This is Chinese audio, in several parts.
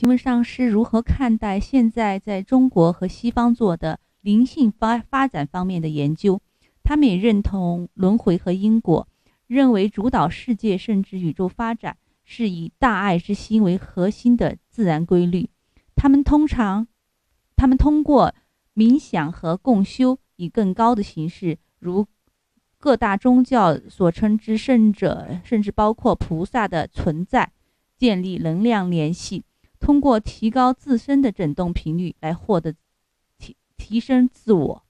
请问上师如何看待现在在中国和西方做的灵性发发展方面的研究？他们也认同轮回和因果，认为主导世界甚至宇宙发展是以大爱之心为核心的自然规律。他们通常，他们通过冥想和共修，以更高的形式，如各大宗教所称之圣者，甚至包括菩萨的存在，建立能量联系。通过提高自身的振动频率来获得提提升自我。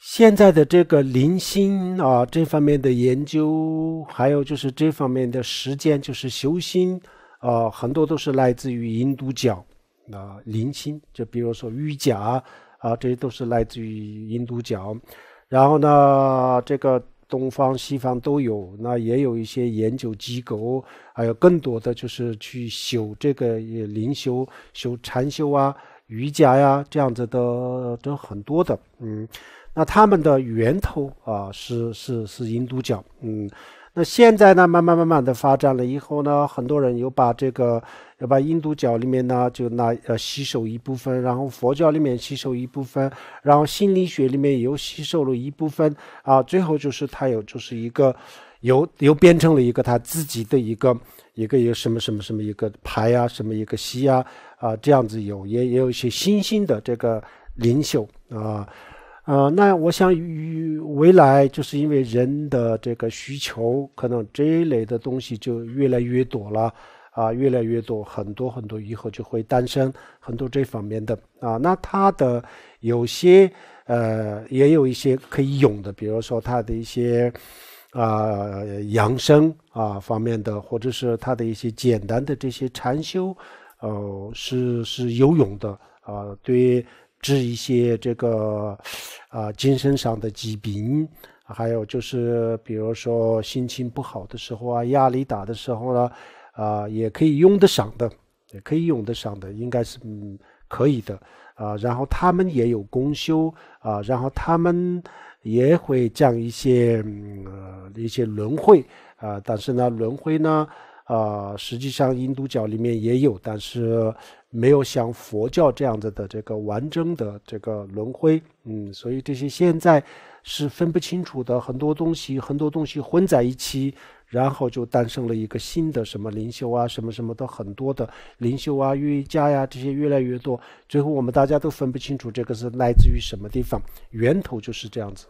现在的这个灵心啊，这方面的研究，还有就是这方面的实践，就是修心啊，很多都是来自于印度教啊，灵心就比如说瑜伽啊，这些都是来自于印度教。然后呢，这个。东方西方都有，那也有一些研究机构，还有更多的就是去修这个灵修、修禅修啊、瑜伽呀这样子的，都很多的。嗯，那他们的源头啊，是是是印度教。嗯。那现在呢，慢慢慢慢的发展了以后呢，很多人又把这个要把印度教里面呢就拿呃吸收一部分，然后佛教里面吸收一部分，然后心理学里面又吸收了一部分啊，最后就是它有就是一个又又变成了一个他自己的一个一个一个什么什么什么一个派啊，什么一个西啊啊这样子有也也有一些新兴的这个领袖啊。呃，那我想与未来，就是因为人的这个需求，可能这一类的东西就越来越多了啊，越来越多，很多很多以后就会诞生很多这方面的啊。那它的有些呃，也有一些可以用的，比如说它的一些啊养生啊方面的，或者是它的一些简单的这些禅修，哦，是是游泳的啊，对。治一些这个啊精神上的疾病，还有就是比如说心情不好的时候啊，压力大的时候呢，啊也可以用得上的，也可以用得上的，应该是嗯可以的啊。然后他们也有公休啊，然后他们也会讲一些呃一些轮回啊，但是呢轮回呢啊，实际上印度教里面也有，但是。没有像佛教这样子的这个完整的这个轮回，嗯，所以这些现在是分不清楚的，很多东西很多东西混在一起，然后就诞生了一个新的什么灵修啊，什么什么的很多的灵修啊、瑜伽呀这些越来越多，最后我们大家都分不清楚这个是来自于什么地方，源头就是这样子。